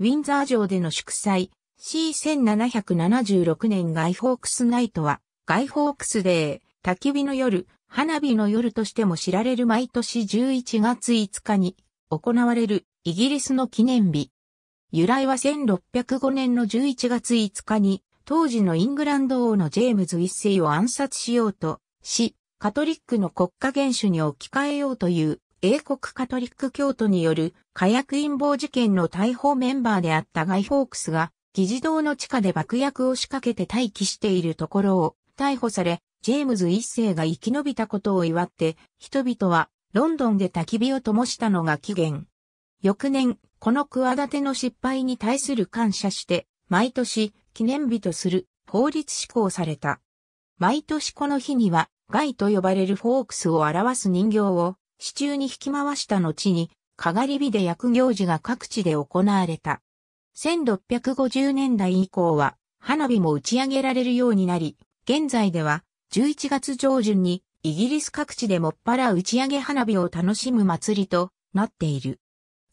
ウィンザー城での祝祭、C1776 年ガイホークスナイトは、ガイホークスデー、焚き火の夜、花火の夜としても知られる毎年11月5日に行われるイギリスの記念日。由来は1605年の11月5日に当時のイングランド王のジェームズ一世を暗殺しようとし、カトリックの国家元首に置き換えようという英国カトリック教徒による火薬陰謀事件の逮捕メンバーであったガイ・フォークスが、議事堂の地下で爆薬を仕掛けて待機しているところを逮捕され、ジェームズ一世が生き延びたことを祝って、人々はロンドンで焚き火を灯したのが起源。翌年、この企ての失敗に対する感謝して、毎年記念日とする法律施行された。毎年この日には、ガイと呼ばれるフォークスを表す人形を支柱に引き回した後に、かがり火で薬行事が各地で行われた。1650年代以降は、花火も打ち上げられるようになり、現在では、11月上旬に、イギリス各地でもっぱら打ち上げ花火を楽しむ祭りとなっている。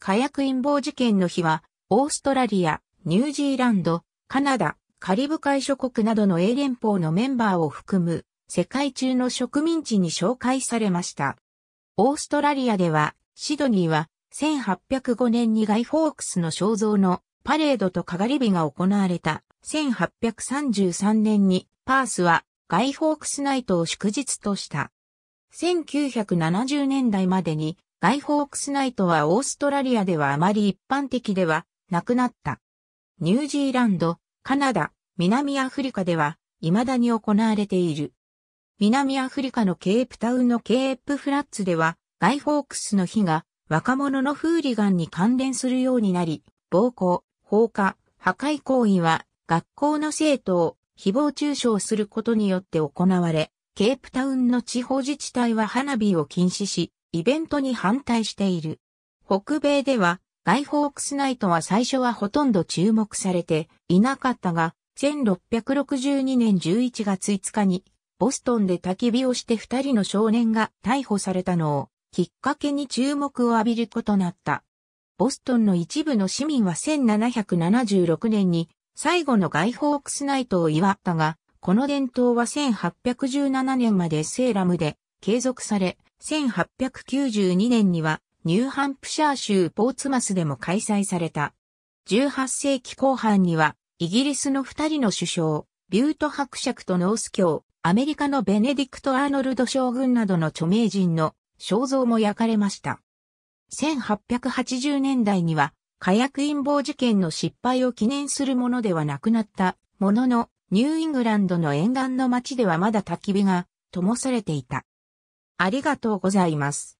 火薬陰謀事件の日は、オーストラリア、ニュージーランド、カナダ、カリブ海諸国などの英連邦のメンバーを含む世界中の植民地に紹介されました。オーストラリアでは、シドニーは1805年にガイ・フォークスの肖像のパレードとかがり火が行われた。1833年にパースはガイ・フォークスナイトを祝日とした。1970年代までにガイ・フォークスナイトはオーストラリアではあまり一般的ではなくなった。ニュージーランド、カナダ、南アフリカでは未だに行われている。南アフリカのケープタウンのケープフラッツでは、ガイ・フォークスの火が若者のフーリガンに関連するようになり、暴行、放火、破壊行為は学校の生徒を誹謗中傷することによって行われ、ケープタウンの地方自治体は花火を禁止し、イベントに反対している。北米では、ガイ・フォークスナイトは最初はほとんど注目されていなかったが、1662年11月5日にボストンで焚き火をして二人の少年が逮捕されたのをきっかけに注目を浴びることなった。ボストンの一部の市民は1776年に最後の外ホークスナイトを祝ったが、この伝統は1817年までセーラムで継続され、1892年にはニューハンプシャー州ポーツマスでも開催された。18世紀後半にはイギリスの二人の首相、ビュート伯爵とノース教、アメリカのベネディクト・アーノルド将軍などの著名人の肖像も焼かれました。1880年代には火薬陰謀事件の失敗を記念するものではなくなったものの、ニューイングランドの沿岸の街ではまだ焚き火が灯されていた。ありがとうございます。